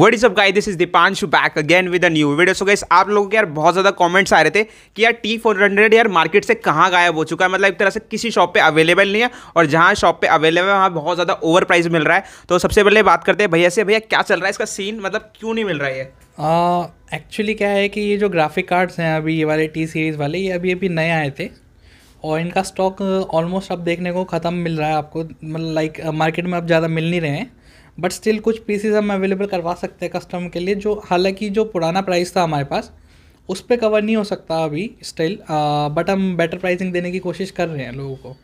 What is up guy this is Deepanshu back again with a new video so guys आप लोगों के यार बहुत ज़्यादा कमेंट्स आ रहे थे कि यार टी फोर हंड्रेड यार मार्केट से कहाँ गायब हो चुका है मतलब एक तरह से किसी शॉप पे अवेलेबल नहीं है और जहाँ शॉप पे अवेलेबल है वहाँ बहुत ज़्यादा ओवर प्राइस मिल रहा है तो सबसे पहले बात करते हैं भैया से भैया क्या चल रहा है इसका सीन मतलब क्यों नहीं मिल रहा है एक्चुअली uh, क्या है कि ये जो ग्राफिक कार्ड्स हैं अभी ये वाले टी सीरीज़ वाले ये अभी अभी नए आए थे और इनका स्टॉक ऑलमोस्ट अब देखने को ख़त्म मिल रहा है आपको मतलब लाइक मार्केट में अब ज़्यादा मिल नहीं रहे हैं बट स्टिल कुछ पीसीज हम अवेलेबल करवा सकते हैं कस्टमर के लिए जो हालांकि जो पुराना प्राइस था हमारे पास उस पर कवर नहीं हो सकता अभी स्टिल बट हम बेटर प्राइसिंग देने की कोशिश कर रहे हैं लोगों को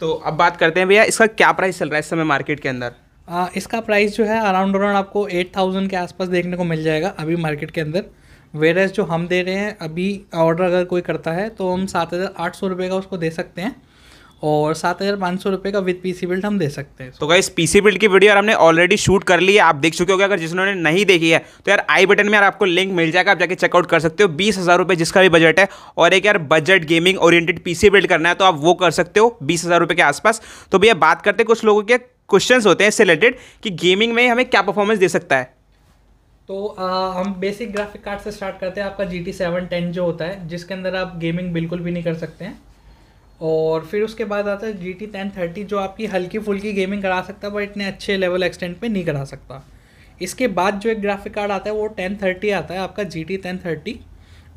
तो अब बात करते हैं भैया इसका क्या प्राइस चल रहा है इस समय मार्केट के अंदर आ, इसका प्राइस जो है अराउंड अराउंड आपको एट थाउजेंड के आसपास देखने को मिल जाएगा अभी मार्केट के अंदर वेर जो हम दे रहे हैं अभी ऑर्डर अगर कोई करता है तो हम सात हज़ार आठ सौ रुपये का उसको दे सकते हैं और सात हज़ार पाँच सौ रुपये का विद पीसी बिल्ड हम दे सकते हैं तो पी पीसी बिल्ड की वीडियो हमने ऑलरेडी शूट कर ली है आप देख चुके हो अगर जिसने नहीं देखी है तो यार आई बटन में यार आपको लिंक मिल जाएगा आप जाके चेकआउट कर सकते हो बीस हज़ार रुपये जिसका भी बजट है और एक यार budget gaming oriented PC build करना है तो आप वो कर सकते हो बीस हज़ार रुपये के आसपास तो भैया बात करते हैं कुछ लोगों के क्वेश्चन होते हैं इससे रिलेटेड कि गेमिंग में हमें क्या परफॉर्मेंस दे सकता है तो आ, हम बेसिक ग्राफिक कार्ड से स्टार्ट करते हैं आपका जी टी सेवन टेन जो होता है जिसके अंदर आप गेमिंग बिल्कुल भी नहीं कर सकते हैं और फिर उसके बाद आता है जी टी टेन थर्टी जो आपकी हल्की फुल्की गेमिंग करा सकता है बट इतने अच्छे लेवल एक्सटेंट पे नहीं करा सकता इसके बाद जो एक ग्राफिक कार्ड आता है वो टेन थर्टी आता है आपका जी टी टेन थर्टी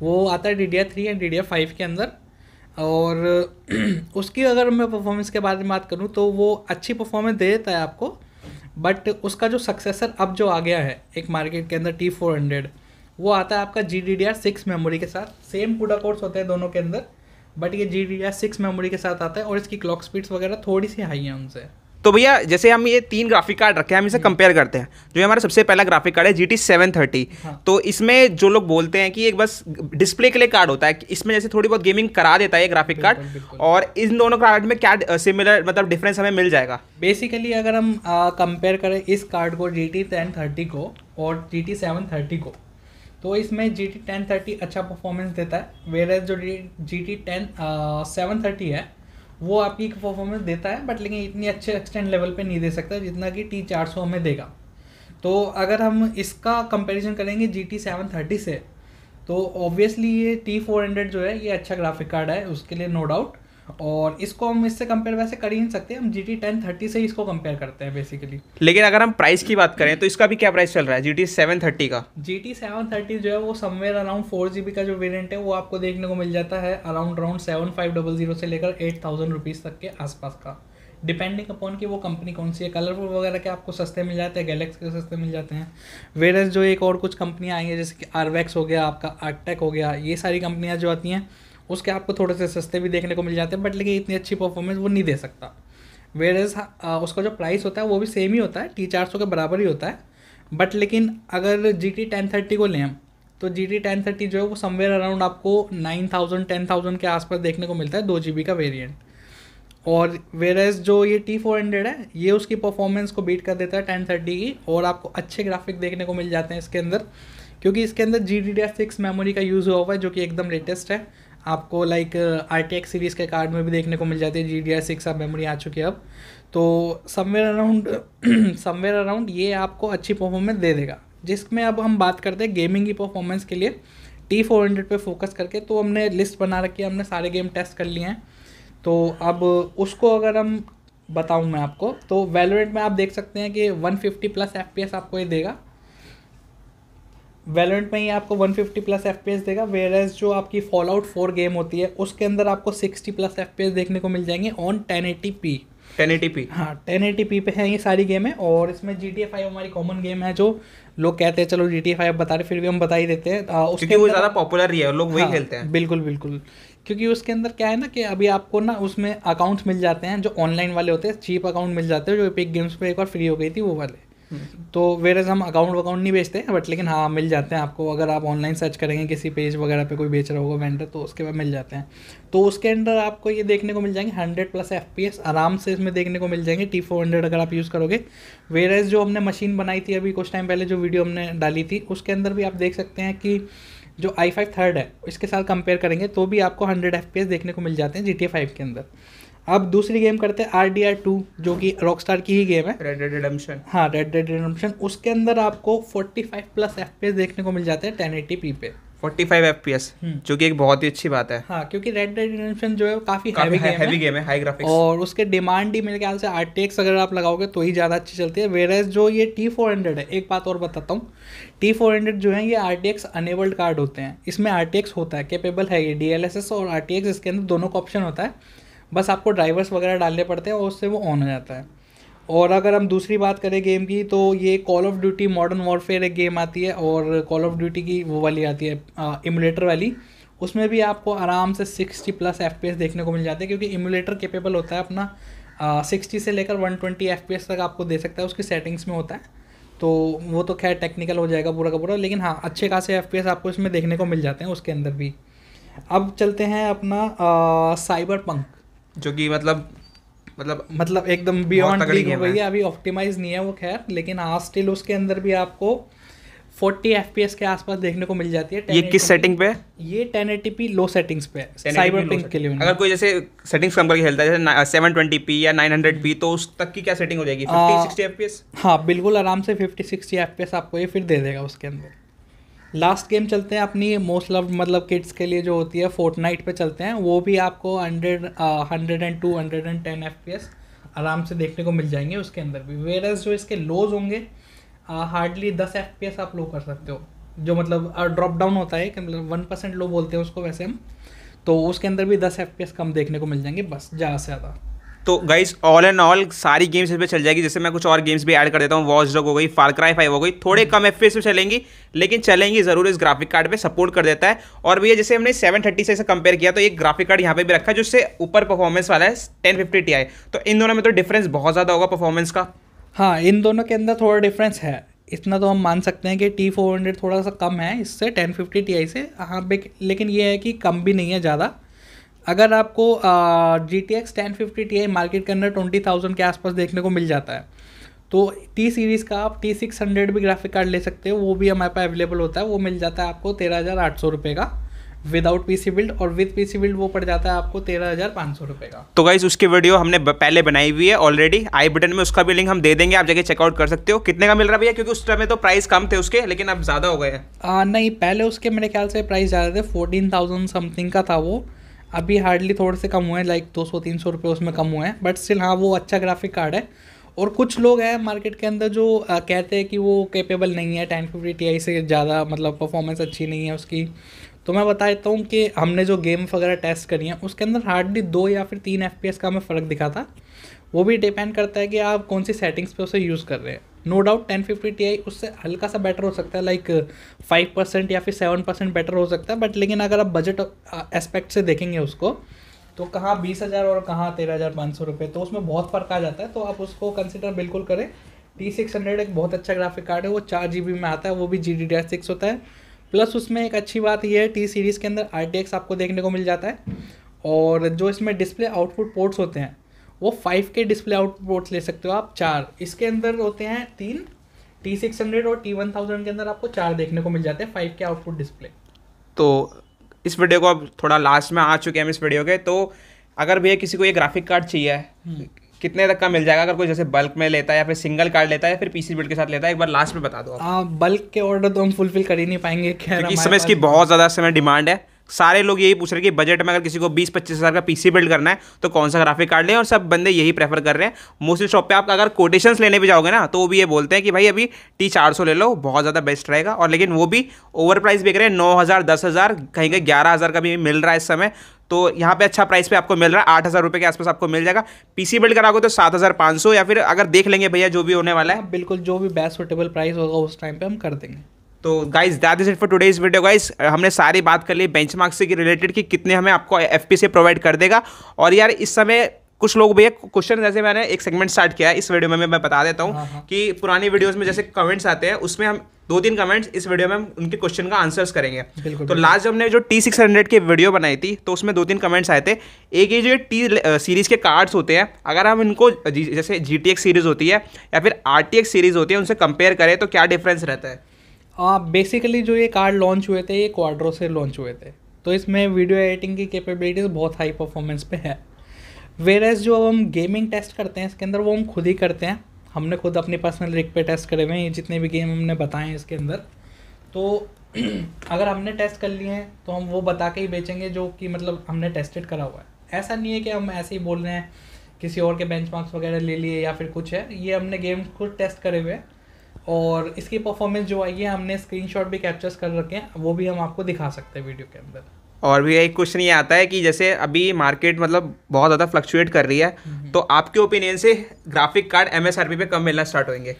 वो आता है D D three and D D five के अंदर और उसकी अगर मैं परफॉर्मेंस के बारे में बात करूँ तो वो अच्छी परफॉर्मेंस दे देता है आपको बट उसका जो सक्सेसर अब जो आ गया है एक मार्केट के अंदर टी फोर हंड्रेड वो आता है आपका G D D R six memory के साथ सेम कूड़ा कोर्स होता है दोनों के अंदर बट ये G D R six memory के साथ आता है और इसकी क्लॉक स्पीड्स वगैरह थोड़ी सी हाई है उनसे तो भैया जैसे हम ये तीन ग्राफिक कार्ड रखे हैं हम इसे कंपेयर हम्म। करते हैं जो हमारा सबसे पहला ग्राफिक कार्ड है जी टी सेवन थर्टी तो इसमें जो लोग बोलते हैं कि एक बस डिस्प्ले के लिए कार्ड होता है इसमें जैसे थोड़ी बहुत गेमिंग करा देता है ये ग्राफिक कार्ड और इन दोनों कार्ड में क्या सिमिलर मतलब डिफरेंस हमें मिल जाएगा बेसिकली अगर हम कंपेयर करें इस कार्ड को जी टी टेन थर्टी को और जी टी सेवन थर्टी को तो इसमें जी टी टेन थर्टी अच्छा परफॉर्मेंस देता है वेर एज जो G T ten seven thirty है वो आपकी परफॉर्मेंस देता है बट लेकिन इतनी अच्छे एक्सटेंड लेवल पे नहीं दे सकता जितना कि टी चार सौ हमें देगा तो अगर हम इसका कंपैरिजन करेंगे जी टी सेवन थर्टी से तो ऑब्वियसली ये टी फोर हंड्रेड जो है ये अच्छा ग्राफिक कार्ड है उसके लिए नो डाउट और इसको हम इससे कंपेयर वैसे कर ही नहीं सकते हम जी टी टेन थर्टी से ही इसको कंपेयर करते हैं बेसिकली लेकिन अगर हम प्राइस की बात करें तो इसका भी क्या प्राइस चल रहा है जी टी सेवन थर्टी का जी टी सेवन थर्टी जो है वो somewhere around four G B का जो वेरियंट है वो आपको देखने को मिल जाता है around around seven five double zero से लेकर एट थाउजेंड रुपीज़ तक के आसपास का डिपेंडिंग अपॉन कि वो कंपनी कौन सी है कलरफुल वगैरह के आपको सस्ते मिल जाते हैं गैलेक्स के सस्ते मिल जाते हैं वेरस जो एक और कुछ कंपनियाँ आई हैं जैसे कि आरवैक्स हो गया आपका आर्टेक हो गया ये सारी कंपनियाँ जो आती हैं उसके आपको थोड़े से सस्ते भी देखने को मिल जाते हैं बट लेकिन इतनी अच्छी परफॉर्मेंस वो नहीं दे सकता वेयर एज हाँ, उसका जो प्राइस होता है वो भी सेम ही होता है टी चार सौ के बराबर ही होता है बट लेकिन अगर जी टी टेन थर्टी को लें हम तो जी टी टेन थर्टी जो है वो समवेयर अराउंड आपको नाइन थाउजेंड टेन थाउजेंड के आसपास देखने को मिलता है दो जी बी का वेरियंट और वेर एज जो ये टी फोर हंड्रेड है ये उसकी परफॉर्मेंस को बीट कर देता है टेन थर्टी की और आपको अच्छे ग्राफिक देखने को मिल जाते हैं इसके अंदर क्योंकि इसके अंदर G D D six memory का यूज़ हुआ हुआ है जो कि एकदम लेटेस्ट है आपको like R T X series के कार्ड में भी देखने को मिल जाती है जी डी आर सिक्स अब मेमोरी आ चुकी है अब तो समवेयर अराउंड समवेयर अराउंड ये आपको अच्छी परफॉर्मेंस दे देगा जिसमें अब हम बात करते हैं गेमिंग की परफॉर्मेंस के लिए टी फोर हंड्रेड पर फोकस करके तो हमने लिस्ट बना रखी है हमने सारे गेम टेस्ट कर लिए हैं तो अब उसको अगर हम बताऊँ मैं आपको तो वेलोरेंट में आप देख सकते हैं कि 150 प्लस एफ आपको ये देगा वेलोरेंट में ही आपको 150 प्लस एफ देगा वेयर एज जो आपकी फॉल आउट फोर गेम होती है उसके अंदर आपको 60 प्लस एफ देखने को मिल जाएंगे on ten ten eighty P eighty P हाँ टेन एटी पी पे है ये सारी गेम है और इसमें जी टी फाइव हमारी कॉमन गेम है जो लोग कहते हैं चलो जी टी फाइव बता रहे फिर भी हम बता ही देते हैं उसके वो ज़्यादा पॉपुलर ही है लोग वही हाँ, खेलते हैं बिल्कुल बिल्कुल क्योंकि उसके अंदर क्या है ना कि अभी आपको ना उसमें अकाउंट्स मिल जाते हैं जो ऑनलाइन वाले होते हैं चीप अकाउंट मिल जाते हैं जो पिक गेम्स पे एक बार फ्री हो गई थी वो वाले तो वेर एज हम अकाउंट वकाउंट नहीं बेचते बट लेकिन हाँ मिल जाते हैं आपको अगर आप ऑनलाइन सर्च करेंगे किसी पेज वगैरह पे कोई बेच रहा होगा वेंडर तो उसके बाद मिल जाते हैं तो उसके अंदर आपको ये देखने को मिल जाएंगे hundred plus F P S आराम से इसमें देखने को मिल जाएंगे टी हंड्रेड अगर आप यूज़ करोगे वेर एज जो हमने मशीन बनाई थी अभी कुछ टाइम पहले जो वीडियो हमने डाली थी उसके अंदर भी आप देख सकते हैं कि जो आई फाइव थर्ड है इसके साथ कंपेयर करेंगे तो भी आपको हंड्रेड एफ पी एस देखने को मिल जाते हैं जी टी फाइव के अंदर अब दूसरी गेम करते हैं आर डी आर टू जो कि रॉक स्टार की ही गेम है रेड रेड रिडम्पशन हाँ रेड रेड रिडम्पशन उसके अंदर आपको forty five plus F P S देखने को मिल जाते हैं टेन एटी पी पे forty five F P S जो कि एक बहुत ही अच्छी बात है हाँ क्योंकि रेड रेड रिडेम्पशन जो है वो काफी हैवी गेम, है, गेम है हाई ग्राफिक्स और उसके डिमांड ही मेरे ख्याल से आर टी एक्स अगर आप लगाओगे तो ही ज़्यादा अच्छी चलती है वेराज जो ये टी फोर हंड्रेड है एक बात और बताता हूँ टी फोर हंड्रेड जो है ये R T X enabled card होते हैं इसमें आर टी एक्स होता है कैपेबल है ये डी एल एस एस और आर टी एक्स इसके अंदर दोनों का ऑप्शन होता है बस आपको ड्राइवर्स वगैरह डालने पड़ते हैं और उससे वो ऑन हो जाता है और अगर हम दूसरी बात करें गेम की तो ये call of duty modern warfare एक गेम आती है और कॉल ऑफ ड्यूटी की वो वाली आती है इमुलेटर वाली उसमें भी आपको आराम से सिक्सटी प्लस एफ देखने को मिल जाते हैं क्योंकि इमुलेटर केपेबल होता है अपना सिक्सटी से लेकर वन ट्वेंटी एफ तक आपको दे सकता है उसकी सेटिंग्स में होता है तो वो तो खैर टेक्निकल हो जाएगा पूरा का पूरा लेकिन हाँ अच्छे खासे एफ आपको इसमें देखने को मिल जाते हैं उसके अंदर भी अब चलते हैं अपना साइबर पंक जो कि मतलब मतलब मतलब एकदम बियॉन्ड लीग हो गई है अभी ऑप्टिमाइज नहीं है वो खैर लेकिन हाँ स्टिल उसके अंदर भी आपको 40 एफ के आसपास देखने को मिल जाती है ये किस सेटिंग पे ये टेन 1080p लो सेटिंग्स पे साइबर पिंक के लिए अगर कोई जैसे सेटिंग्स कम करके खेलता है जैसे सेवन ट्वेंटी पी या नाइन हंड्रेड पी तो उस तक की क्या सेटिंग हो जाएगी fifty sixty F P S हाँ बिल्कुल आराम से fifty sixty F P S आपको ये फिर दे देगा उसके अंदर लास्ट गेम चलते हैं अपनी मोस्ट लव मतलब किड्स के लिए जो होती है नाइट पर चलते हैं वो भी आपको hundred hundred and two hundred and ten F P S आराम से देखने को मिल जाएंगे उसके अंदर भी वेर एज जो इसके लोज होंगे हार्डली दस एफ पी एस आप लो कर सकते हो जो मतलब ड्रॉप डाउन होता है कि मतलब वन परसेंट लो बोलते हैं उसको वैसे हम तो उसके अंदर भी दस एफ पी एस कम देखने को मिल जाएंगे बस ज़्यादा से ज़्यादा तो गाइज ऑल एंड ऑल सारी गेम्स इस पर चल जाएगी जैसे मैं कुछ और गेम्स भी ऐड कर देता हूँ वॉच डॉग हो गई फारक्राई फाइव हो गई थोड़े कम एफ पी चलेंगी लेकिन चलेंगी ज़रूर इस ग्राफिक कार्ड पे सपोर्ट कर देता है और भैया जैसे हमने 730 से कंपेयर किया तो एक ग्राफिक कार्ड यहाँ पे भी रखा है जिससे ऊपर परफॉर्मेंस वाला है 1050 Ti तो इन दोनों में तो डिफरेंस बहुत ज़्यादा होगा परफॉर्मेंस का हाँ इन दोनों के अंदर थोड़ा डिफरेंस है इतना तो हम मान सकते हैं कि टी फोर हंड्रेड थोड़ा सा कम है इससे टेन फिफ्टी टी आई से हाँ लेकिन ये है कि कम भी नहीं है ज़्यादा अगर आपको G T X ten fifty T I market के अंदर ट्वेंटी थाउजेंड के आसपास देखने को मिल जाता है तो टी सीरीज़ का आप टी सिक्स हंड्रेड भी ग्राफिक कार्ड ले सकते हो वो भी हमारे पास अवेलेबल होता है वो मिल जाता है आपको तेरह हज़ार आठ सौ रुपये का विदाउट पी सी बिल्ड और विद पी सी बिल्ड वो पड़ जाता है आपको तेरह हज़ार पाँच सौ रुपये का तो गाइज उसकी वीडियो हमने पहले बनाई हुई है ऑलरेडी आई बटन में उसका भी लिंक हम दे देंगे आप जाके चेकआउट कर सकते हो कितने का मिल रहा भैया क्योंकि उस समय तो प्राइस कम थे उसके लेकिन अब ज़्यादा हो गए हैं नहीं पहले उसके मेरे ख्याल से प्राइस ज़्यादा थे फोर्टीन थाउजेंड समथिंग का था वो अभी हार्डली थोड़े से कम हुए हैं लाइक दो सौ तीन सौ रुपये उसमें कम हुए हैं बट स्टिल हाँ वो अच्छा ग्राफिक कार्ड है और कुछ लोग हैं मार्केट के अंदर जो आ, कहते हैं कि वो कैपेबल नहीं है टेन फिफ्टी टी आई से ज़्यादा मतलब परफॉर्मेंस अच्छी नहीं है उसकी तो मैं बता देता हूँ कि हमने जो गेम वगैरह टेस्ट करी है उसके अंदर हार्डली दो या फिर तीन एफ का हमें फ़र्क दिखा था वो भी डिपेंड करता है कि आप कौन सी सेटिंग्स पे उसे यूज़ कर रहे हैं no doubt ten fifty T I उससे हल्का सा बेटर हो सकता है लाइक फाइव परसेंट या फिर सेवन परसेंट बेटर हो सकता है बट लेकिन अगर आप बजट एस्पेक्ट से देखेंगे उसको तो कहाँ बीस हज़ार और कहाँ तेरह हज़ार पाँच सौ रुपये तो उसमें बहुत फ़र्क आ जाता है तो आप उसको कंसिडर बिल्कुल करें टी सिक्स हंड्रेड एक बहुत अच्छा ग्राफिक कार्ड है वो चार जी बी में आता है वो भी जी डी डी सिक्स होता है प्लस उसमें एक अच्छी बात यह है टी सीरीज़ के अंदर आर टी एक्स आपको देखने को मिल जाता है और जो इसमें डिस्प्ले आउटपुट पोर्ट्स होते हैं वो फाइव के डिस्प्ले आउटपुट ले सकते हो आप चार इसके अंदर होते हैं तीन टी सिक्स हंड्रेड और टी वन थाउजेंड के अंदर आपको चार देखने को मिल जाते हैं फाइव के आउटपुट डिस्प्ले तो इस वीडियो को अब थोड़ा लास्ट में आ चुके हैं हम इस वीडियो के तो अगर भैया किसी को ये ग्राफिक कार्ड चाहिए हम्म। कितने तक का मिल जाएगा अगर कोई जैसे बल्क में लेता है या फिर सिंगल कार्ड लेता है या फिर पीसी बिल्ड के साथ लेता है एक बार लास्ट में बता दो आप। आ, हाँ, बल्क के ऑर्डर तो हम फुलफिल कर ही नहीं पाएंगे क्योंकि इस समय इसकी बहुत ज़्यादा समय डिमांड है सारे लोग यही पूछ रहे हैं कि बजट में अगर किसी को बीस पच्चीस हज़ार का पीसी बिल्ड करना है तो कौन सा ग्राफिक कार्ड लें और सब बंदे यही प्रेफर कर रहे हैं मोस्टली शॉप पे आप अगर कोटेशन लेने भी जाओगे ना तो वो भी ये बोलते हैं कि भाई अभी टी चार सौ ले लो बहुत ज़्यादा बेस्ट रहेगा और लेकिन वो भी ओवर प्राइस बेच रहे हैं नौ हज़ार दस हज़ार कहीं कहीं ग्यारह हज़ार का भी मिल रहा है इस समय तो यहाँ पे अच्छा प्राइस पे आपको मिल रहा है आठ हज़ार रुपये के आसपास आपको मिल जाएगा पीसी बिल्ड कराओगे तो सात हज़ार पाँच सौ या फिर अगर देख लेंगे भैया जो भी होने वाला है हाँ, बिल्कुल जो भी बेस्ट सुटेबल प्राइस होगा उस टाइम पे हम कर देंगे तो guys that is it for इस वीडियो गाइज हमने सारी बात कर ली मार्क्स से रिलेटेड कि कितने हमें आपको एफ से प्रोवाइड कर देगा और यार इस समय कुछ लोग भैया क्वेश्चन जैसे मैंने एक सेगमेंट स्टार्ट किया है इस वीडियो में मैं, मैं बता देता हूँ हाँ, हाँ। कि पुरानी वीडियोस में जैसे कमेंट्स आते हैं उसमें हम दो तीन कमेंट्स इस वीडियो में हम उनके क्वेश्चन का आंसर्स करेंगे तो लास्ट हमने जो टी सिक्स हंड्रेड की वीडियो बनाई थी तो उसमें दो तीन कमेंट्स आए थे एक ये जो टी सीरीज़ uh, के कार्ड्स होते हैं अगर हम इनको जैसे जी सीरीज़ होती है या फिर आर सीरीज़ होती है उनसे कंपेयर करें तो क्या डिफरेंस रहता है बेसिकली जो ये कार्ड लॉन्च हुए थे ये क्वाड्रो से लॉन्च हुए थे तो इसमें वीडियो एडिटिंग की कैपेबिलिटीज़ बहुत हाई परफॉर्मेंस पे है वेर एज जो हम गेमिंग टेस्ट करते हैं इसके अंदर वो हम खुद ही करते हैं हमने खुद अपने पर्सनल रिक पे टेस्ट करे हुए हैं ये जितने भी गेम हमने बताए हैं इसके अंदर तो अगर हमने टेस्ट कर लिए हैं तो हम वो बता के ही बेचेंगे जो कि मतलब हमने टेस्टेड करा हुआ है ऐसा नहीं है कि हम ऐसे ही बोल रहे हैं किसी और के बेंच वगैरह ले लिए या फिर कुछ है ये हमने गेम खुद टेस्ट करे हुए हैं और इसकी परफॉर्मेंस जो आई है हमने स्क्रीन भी कैप्चर्स कर रखे हैं वो भी हम आपको दिखा सकते हैं वीडियो के अंदर और भी एक क्वेश्चन ये आता है कि जैसे अभी मार्केट मतलब बहुत ज़्यादा फ्लक्चुएट कर रही है हम्म। तो आपके ओपिनियन से ग्राफिक कार्ड एम पे कब मिलना स्टार्ट होंगे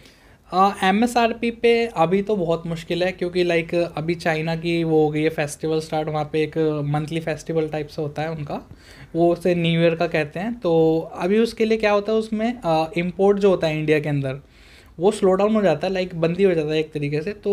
एम एस आर पी पे अभी तो बहुत मुश्किल है क्योंकि लाइक अभी चाइना की वो हो गई है फेस्टिवल स्टार्ट वहाँ पे एक मंथली फेस्टिवल टाइप से होता है उनका वो उसे न्यू ईयर का कहते हैं तो अभी उसके लिए क्या होता है उसमें इम्पोर्ट जो होता है इंडिया के अंदर वो स्लो डाउन हो जाता है लाइक बंदी हो जाता है एक तरीके से तो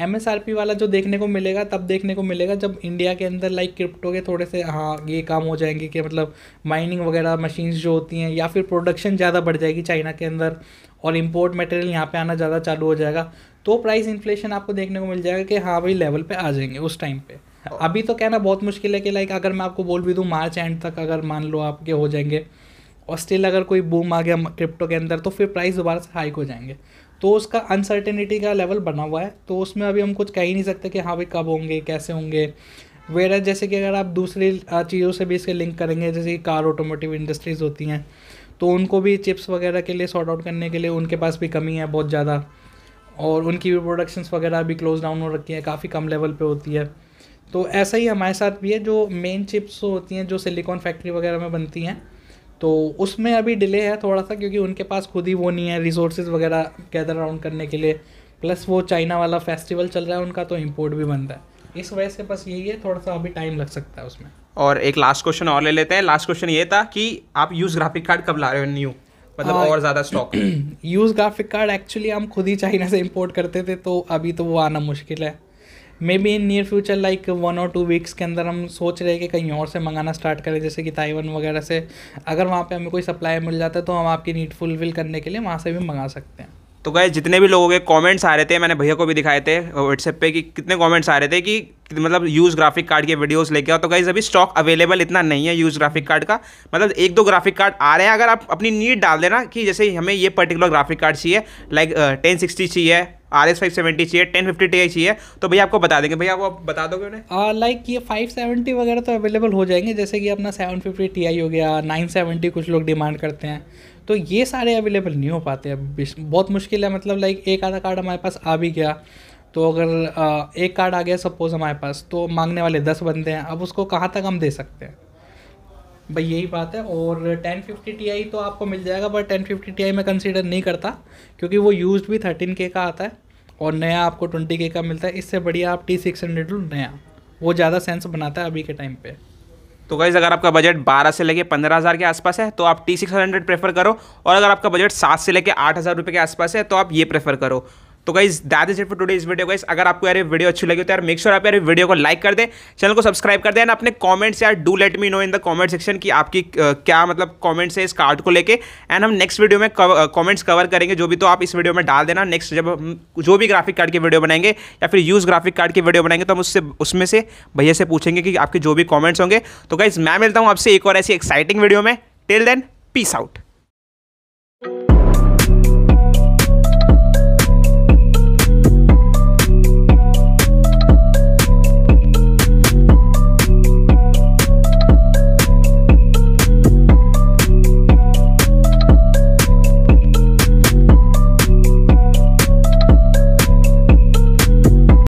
एम वाला जो देखने को मिलेगा तब देखने को मिलेगा जब इंडिया के अंदर लाइक क्रिप्टो के थोड़े से हाँ ये काम हो जाएंगे कि मतलब माइनिंग वगैरह मशीन्स जो होती हैं या फिर प्रोडक्शन ज़्यादा बढ़ जाएगी चाइना के अंदर और इम्पोर्ट मटेरियल यहाँ पर आना ज़्यादा चालू हो जाएगा तो प्राइस इन्फ्लेशन आपको देखने को मिल जाएगा कि हाँ भाई लेवल पर आ जाएंगे उस टाइम पर oh. अभी तो कहना बहुत मुश्किल है कि लाइक अगर मैं आपको बोल भी दूँ मार्च एंड तक अगर मान लो आपके हो जाएंगे और स्टिल अगर कोई बूम आ गया क्रिप्टो के अंदर तो फिर प्राइस दोबारा से हाइक हो जाएंगे तो उसका अनसर्टेनिटी का लेवल बना हुआ है तो उसमें अभी हम कुछ कह ही नहीं सकते कि हाँ भाई कब होंगे कैसे होंगे वेरा जैसे कि अगर आप दूसरी चीज़ों से भी इसके लिंक करेंगे जैसे कि कार ऑटोमोटिव इंडस्ट्रीज़ होती हैं तो उनको भी चिप्स वगैरह के लिए सॉर्ट आउट करने के लिए उनके पास भी कमी है बहुत ज़्यादा और उनकी भी प्रोडक्शंस वगैरह भी क्लोज डाउन हो रखी है काफ़ी कम लेवल पे होती है तो ऐसा ही हमारे साथ भी है जो मेन चिप्स होती हैं जो सिलिकॉन फैक्ट्री वगैरह में बनती हैं तो उसमें अभी डिले है थोड़ा सा क्योंकि उनके पास खुद ही वो नहीं है रिसोर्सेज वगैरह गैदर राउंड करने के लिए प्लस वो चाइना वाला फेस्टिवल चल रहा है उनका तो इम्पोर्ट भी बनता है इस वजह से बस यही है थोड़ा सा अभी टाइम लग सकता है उसमें और एक लास्ट क्वेश्चन और ले लेते हैं लास्ट क्वेश्चन ये था कि आप यूज़ ग्राफिक कार्ड कब ला रहे हो न्यू मतलब हाँ। और ज़्यादा stock use graphic card actually हम खुद ही चाइना से इम्पोर्ट करते थे तो अभी तो वो आना मुश्किल है maybe in near future like one और टू वीक्स के अंदर हम सोच रहे हैं कि कहीं और से मंगाना स्टार्ट करें जैसे कि ताइवान वगैरह से अगर वहाँ पे हमें कोई सप्लाई मिल जाता है तो हम आपकी नीड फुलफिल करने के लिए वहाँ से भी मंगा सकते हैं तो गए जितने भी लोगों के कमेंट्स आ रहे थे मैंने भैया को भी दिखाए थे व्हाट्सएप पे कि कितने कमेंट्स आ रहे थे कि मतलब यूज़ ग्राफिक कार्ड के वीडियोस लेके आओ तो गाइज़ अभी स्टॉक अवेलेबल इतना नहीं है यूज़ ग्राफिक कार्ड का मतलब एक दो ग्राफिक कार्ड आ रहे हैं अगर आप अपनी नीड डाल देना कि जैसे हमें ये पर्टिकुलर ग्राफिक कार्ड चाहिए लाइक टेन सिक्सटी चाहिए आर एस फाइव सेवेंटी चाहिए टेन फिफ्टी टी चाहिए तो भैया आपको बता देंगे भैया वो आप बता दोगे उन्हें लाइक ये फाइव सेवेंटी वगैरह तो अवेलेबल हो जाएंगे जैसे कि अपना सेवन फिफ्टी टी आई हो गया नाइन सेवेंटी कुछ लोग डिमांड करते हैं तो ये सारे अवेलेबल नहीं हो पाते अब बहुत मुश्किल है मतलब लाइक एक आधा कार्ड हमारे पास आ भी गया तो अगर एक कार्ड आ गया सपोज़ हमारे पास तो मांगने वाले दस बंदे हैं अब उसको कहाँ तक हम दे सकते हैं भाई यही बात है और टेन फिफ्टी टी आई तो आपको मिल जाएगा but ten fifty T I मैं कंसिडर नहीं करता क्योंकि वो यूज भी थर्टीन के का आता है और नया आपको ट्वेंटी के का मिलता है इससे बढ़िया आप टी सिक्स हंड्रेड लो नया वो ज़्यादा सेंस बनाता है अभी के टाइम पे तो गाइज़ अगर आपका बजट 12 से लेके 15,000 के आसपास है तो आप टी सिक्स हंड्रेड प्रेफर करो और अगर आपका बजट 7 से लेके 8,000 रुपये के आसपास है तो आप ये प्रेफर करो तो guys that is it for today इस वीडियो गाइज अगर आपको यार वीडियो अच्छी लगी तो यार मेक श्योर आप यार वीडियो को लाइक कर दें चैनल को सब्सक्राइब कर एंड अपने कमेंट्स यार do let me know in the comment section कि आपकी क्या मतलब कमेंट्स है इस कार्ड को लेके एंड हम नेक्स्ट वीडियो में कमेंट्स कवर करेंगे जो भी तो आप इस वीडियो में डाल देना नेक्स्ट जब हम जो भी ग्राफिक कार्ड की वीडियो बनाएंगे या फिर यूज़ ग्राफिक कार्ड की वीडियो बनाएंगे तो हम उससे उसमें से भैया से पूछेंगे कि आपके जो भी कॉमेंट्स होंगे तो गाइज मैं मिलता हूँ आपसे एक और ऐसी एक्साइटिंग वीडियो में टिल देन पीस आउट